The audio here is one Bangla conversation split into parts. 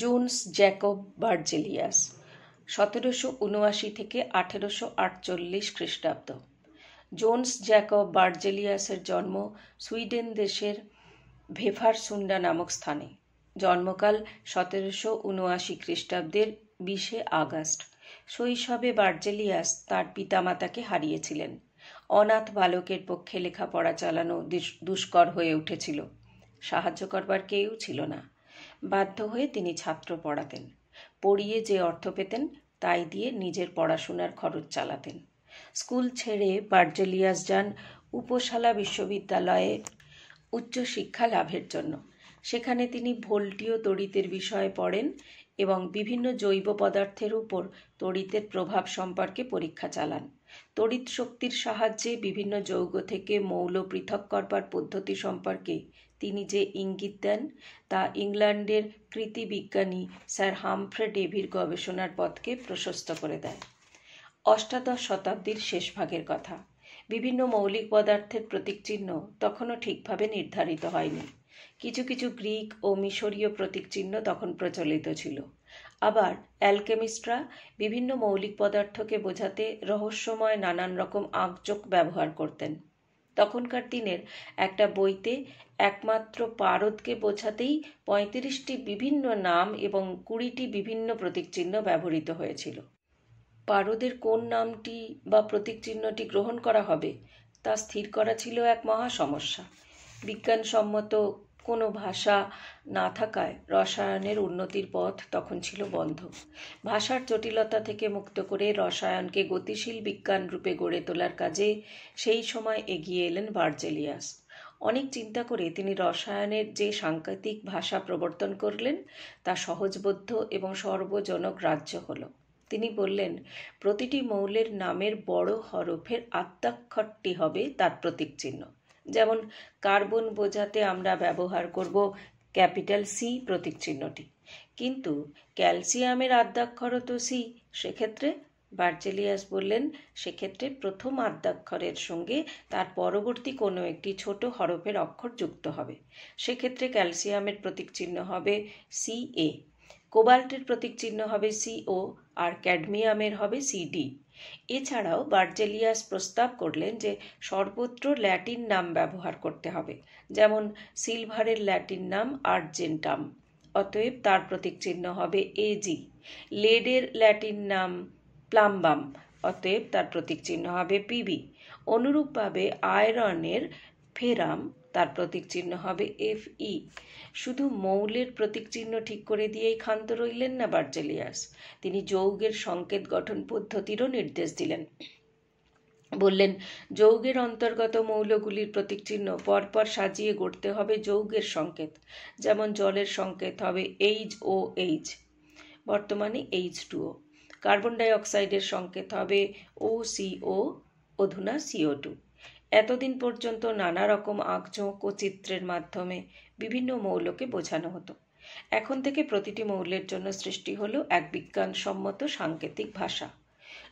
জুনস জ্যাকব ভার্জিলিয়াস সতেরোশো উনআশি থেকে আঠেরোশো আটচল্লিশ খ্রিস্টাব্দ জোন্স জ্যাকব বার্জেলিয়াসের জন্ম সুইডেন দেশের ভেফারসুন্ডা নামক স্থানে জন্মকাল সতেরোশো উনআশি খ্রিস্টাব্দের বিশে আগস্ট শৈশবে বার্জেলিয়াস তার পিতামাতাকে হারিয়েছিলেন অনাথ বালকের পক্ষে লেখাপড়া চালানো দুষ্কর হয়ে উঠেছিল সাহায্য করবার কেউ ছিল না বাধ্য হয়ে তিনি ছাত্র পড়াতেন পড়িয়ে যে অর্থ পেতেন তাই দিয়ে নিজের পড়াশোনার খরচ চালাতেন স্কুল ছেড়ে বার্জেলিয়াস যান উপশালা বিশ্ববিদ্যালয়ে উচ্চশিক্ষা লাভের জন্য সেখানে তিনি ভোল্টীয় তড়িতের বিষয়ে পড়েন এবং বিভিন্ন জৈব পদার্থের উপর তড়িতের প্রভাব সম্পর্কে পরীক্ষা চালান তড়িৎ শক্তির সাহায্যে বিভিন্ন যৌগ থেকে মৌল পৃথক করবার পদ্ধতি সম্পর্কে তিনি যে ইঙ্গিত দেন তা ইংল্যান্ডের কৃতিবিজ্ঞানী স্যার হামফ্রে ডেভির গবেষণার পথকে প্রশস্ত করে দেয় অষ্টাদশ শতাব্দীর শেষ ভাগের কথা বিভিন্ন মৌলিক পদার্থের প্রতীকচিহ্ন তখনও ঠিকভাবে নির্ধারিত হয়নি কিছু কিছু গ্রিক ও মিশরীয় প্রতীকচিহ্ন তখন প্রচলিত ছিল আবার অ্যালকেমিস্টরা বিভিন্ন মৌলিক পদার্থকে বোঝাতে রহস্যময় নানান রকম আঁকচোখ ব্যবহার করতেন তখনকার দিনের একটা বইতে একমাত্র পারদকে বোঝাতেই পঁয়ত্রিশটি বিভিন্ন নাম এবং কুড়িটি বিভিন্ন প্রতীকচিহ্ন ব্যবহৃত হয়েছিল পারদের কোন নামটি বা প্রতীকচিহ্নটি গ্রহণ করা হবে তা স্থির করা ছিল এক মহা সমস্যা বিজ্ঞানসম্মত কোনো ভাষা না থাকায় রসায়নের উন্নতির পথ তখন ছিল বন্ধ ভাষার জটিলতা থেকে মুক্ত করে রসায়নকে গতিশীল বিজ্ঞান রূপে গড়ে তোলার কাজে সেই সময় এগিয়ে এলেন বার্জেলিয়াস অনেক চিন্তা করে তিনি রসায়নের যে সাংকেতিক ভাষা প্রবর্তন করলেন তা সহজবোধ্য এবং সর্বজনক রাজ্য হল তিনি বললেন প্রতিটি মৌলের নামের বড় হরফের আত্মাক্ষরটি হবে তার প্রতীক চিহ্ন যেমন কার্বন বোঝাতে আমরা ব্যবহার করব ক্যাপিটাল সি প্রতীক চিহ্নটি কিন্তু ক্যালসিয়ামের আদ্যাক্ষর তো সি সেক্ষেত্রে বার্জেলিয়াস বললেন সেক্ষেত্রে প্রথম আদ্যাক্ষরের সঙ্গে তার পরবর্তী কোনো একটি ছোট হরফের অক্ষর যুক্ত হবে সেক্ষেত্রে ক্যালসিয়ামের প্রতীক চিহ্ন হবে সি এ কোবাল্টের চিহ্ন হবে সিও আর ক্যাডমিয়ামের হবে সিডি এছাড়াও বার্জেলিয়াস প্রস্তাব করলেন যে সর্বত্র ল্যাটিন নাম ব্যবহার করতে হবে যেমন সিলভারের ল্যাটিন নাম আর্জেন্টাম অতএব তার প্রতীক চিহ্ন হবে এজি লেডের ল্যাটিন নাম প্লাম্বাম অতএব তার প্রতীক চিহ্ন হবে পিবি অনুরূপভাবে আয়রনের ফেরাম তার প্রতীক চিহ্ন হবে এফ ই e। শুধু মৌলের প্রতীক চিহ্ন ঠিক করে দিয়েই ক্ষান্ত রইলেন না বার্জেলিয়াস তিনি যৌগের সংকেত গঠন পদ্ধতিরও নির্দেশ দিলেন বললেন যৌগের অন্তর্গত মৌলগুলির চিহ্ন পরপর সাজিয়ে গড়তে হবে যৌগের সংকেত যেমন জলের সংকেত হবে এইচ ও এইচ বর্তমানে এইচ টুও কার্বন ডাইঅক্সাইডের সংকেত হবে ও সিও অধুনা সিও টু এতদিন পর্যন্ত নানা রকম আঁকঝোঁক ও চিত্রের মাধ্যমে বিভিন্ন মৌলকে বোঝানো হতো এখন থেকে প্রতিটি মৌলের জন্য সৃষ্টি হলো এক বিজ্ঞানসম্মত সাংকেতিক ভাষা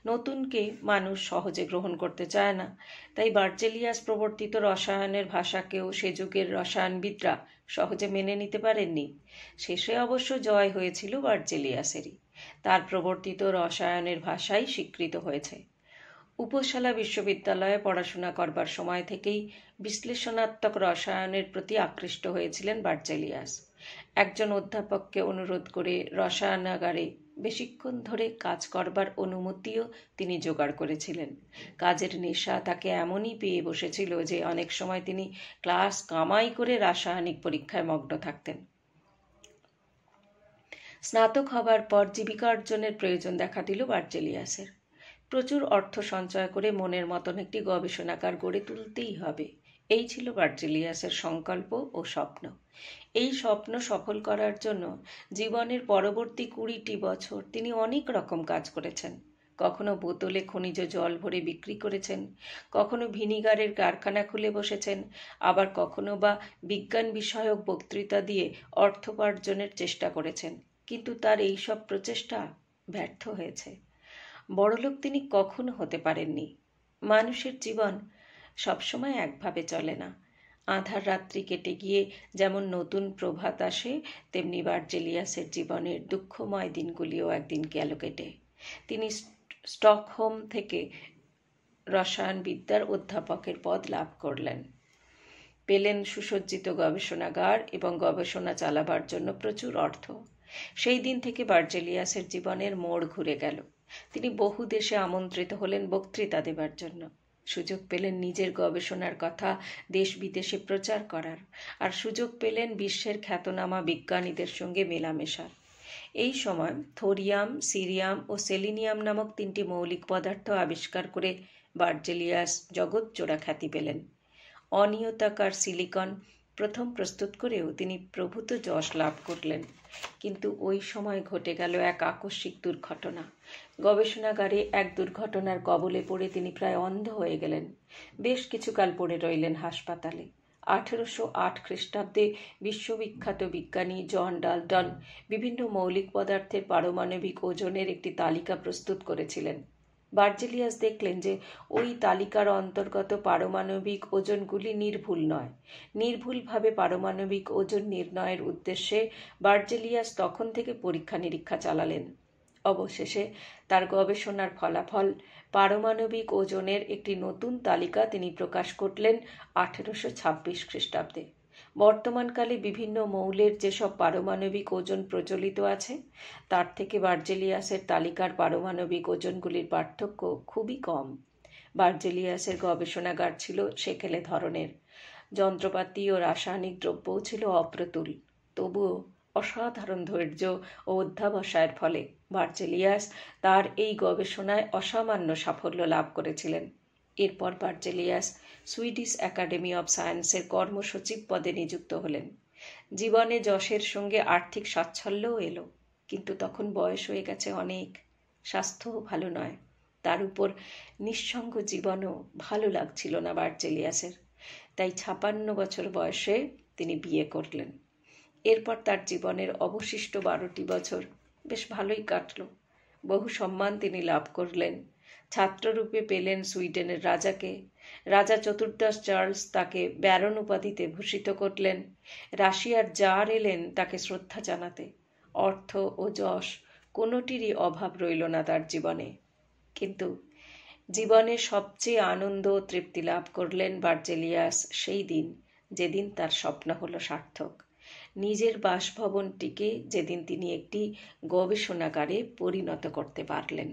নতুনকে মানুষ সহজে গ্রহণ করতে চায় না তাই বার্জেলিয়াস প্রবর্তিত রসায়নের ভাষাকেও সে যুগের রসায়নবিদরা সহজে মেনে নিতে পারেননি শেষে অবশ্য জয় হয়েছিল বার্জেলিয়াসেরই তার প্রবর্তিত রসায়নের ভাষাই স্বীকৃত হয়েছে উপসালা বিশ্ববিদ্যালয়ে পড়াশোনা করবার সময় থেকেই বিশ্লেষণাত্মক রসায়নের প্রতি আকৃষ্ট হয়েছিলেন বার্জেলিয়াস একজন অধ্যাপককে অনুরোধ করে রসায়নাগারে বেশিক্ষণ ধরে কাজ করবার অনুমতিও তিনি জোগাড় করেছিলেন কাজের নেশা তাকে এমনই পেয়ে বসেছিল যে অনেক সময় তিনি ক্লাস কামাই করে রাসায়নিক পরীক্ষায় মগ্ন থাকতেন স্নাতক হবার পর জীবিকা অর্জনের প্রয়োজন দেখা দিল বার্জেলিয়াসের প্রচুর অর্থ সঞ্চয় করে মনের মতন একটি গবেষণাগার গড়ে তুলতেই হবে এই ছিল বার্জিলিয়াসের সংকল্প ও স্বপ্ন এই স্বপ্ন সফল করার জন্য জীবনের পরবর্তী কুড়িটি বছর তিনি অনেক রকম কাজ করেছেন কখনো বোতলে খনিজ জল ভরে বিক্রি করেছেন কখনো ভিনিগারের কারখানা খুলে বসেছেন আবার কখনো বা বিজ্ঞান বিষয়ক বক্তৃতা দিয়ে অর্থোপার্জনের চেষ্টা করেছেন কিন্তু তার এইসব প্রচেষ্টা ব্যর্থ হয়েছে বড়লোক তিনি কখনো হতে পারেননি মানুষের জীবন সবসময় একভাবে চলে না আধার রাত্রি কেটে গিয়ে যেমন নতুন প্রভাত আসে তেমনি বার্জেলিয়াসের জীবনের দুঃখময় দিনগুলিও একদিন গেল কেটে তিনি স্টকহোম থেকে রসায়নবিদ্যার অধ্যাপকের পদ লাভ করলেন পেলেন সুসজ্জিত গবেষণাগার এবং গবেষণা চালাবার জন্য প্রচুর অর্থ সেই দিন থেকে বার্জেলিয়াসের জীবনের মোড় ঘুরে গেল তিনি বহু দেশে আমন্ত্রিত হলেন বক্তৃতা দেবার জন্য সুযোগ পেলেন নিজের গবেষণার কথা দেশ বিদেশে প্রচার করার আর সুযোগ পেলেন বিশ্বের খ্যাতনামা বিজ্ঞানীদের সঙ্গে মেলামেশার এই সময় থোরিয়াম সিরিয়াম ও সেলিনিয়াম নামক তিনটি মৌলিক পদার্থ আবিষ্কার করে বার্জেলিয়াস জগৎজোড়া খ্যাতি পেলেন অনিয়তাকার সিলিকন প্রথম প্রস্তুত করেও তিনি প্রভূত যশ লাভ করলেন কিন্তু ওই সময় ঘটে গেল এক আকস্মিক দুর্ঘটনা গবেষণাগারে এক দুর্ঘটনার কবলে পড়ে তিনি প্রায় অন্ধ হয়ে গেলেন বেশ কিছুকাল পড়ে রইলেন হাসপাতালে আঠেরোশো আট খ্রিস্টাব্দে বিশ্ববিখ্যাত বিজ্ঞানী জন ডালটন বিভিন্ন মৌলিক পদার্থের পারমাণবিক ওজনের একটি তালিকা প্রস্তুত করেছিলেন বার্জেলিয়াস দেখলেন যে ওই তালিকার অন্তর্গত পারমাণবিক ওজনগুলি নির্ভুল নয় নির্ভুলভাবে পারমাণবিক ওজন নির্ণয়ের উদ্দেশ্যে বার্জেলিয়াস তখন থেকে পরীক্ষা নিরীক্ষা চালালেন অবশেষে তার গবেষণার ফলাফল পারমাণবিক ওজনের একটি নতুন তালিকা তিনি প্রকাশ করলেন আঠেরোশো ছাব্বিশ খ্রিস্টাব্দে বর্তমানকালে বিভিন্ন মৌলের যেসব পারমাণবিক ওজন প্রচলিত আছে তার থেকে বার্জেলিয়াসের তালিকার পারমাণবিক ওজনগুলির পার্থক্য খুবই কম বার্জেলিয়াসের গবেষণাগার ছিল সেকেলে ধরনের যন্ত্রপাতি ও রাসায়নিক দ্রব্যও ছিল অপ্রতুল তবুও অসাধারণ ধৈর্য ও অধ্যাবসায়ের ফলে বার্জেলিয়াস তার এই গবেষণায় অসামান্য সাফল্য লাভ করেছিলেন এরপর বার্জেলিয়াস সুইডিশ একাডেমি অব সায়েন্সের কর্মসচিব পদে নিযুক্ত হলেন জীবনে যশের সঙ্গে আর্থিক সাচ্ছল্যও এলো কিন্তু তখন বয়স হয়ে গেছে অনেক স্বাস্থ্যও ভালো নয় তার উপর নিঃসঙ্গ জীবনও ভালো লাগছিল না বার্জেলিয়াসের তাই ছাপান্ন বছর বয়সে তিনি বিয়ে করলেন এরপর তার জীবনের অবশিষ্ট বারোটি বছর বেশ ভালোই কাটল বহু সম্মান তিনি লাভ করলেন ছাত্ররূপে পেলেন সুইডেনের রাজাকে রাজা চতুর্দশ চার্লস তাকে ব্যারন উপাধিতে ভূষিত করলেন রাশিয়ার জার এলেন তাকে শ্রদ্ধা জানাতে অর্থ ও যশ কোনোটিরই অভাব রইল না তার জীবনে কিন্তু জীবনে সবচেয়ে আনন্দ ও তৃপ্তি লাভ করলেন বার্জেলিয়াস সেই দিন যেদিন তার স্বপ্ন হলো সার্থক নিজের বাসভবনটিকে যেদিন তিনি একটি গবেষণাগারে পরিণত করতে পারলেন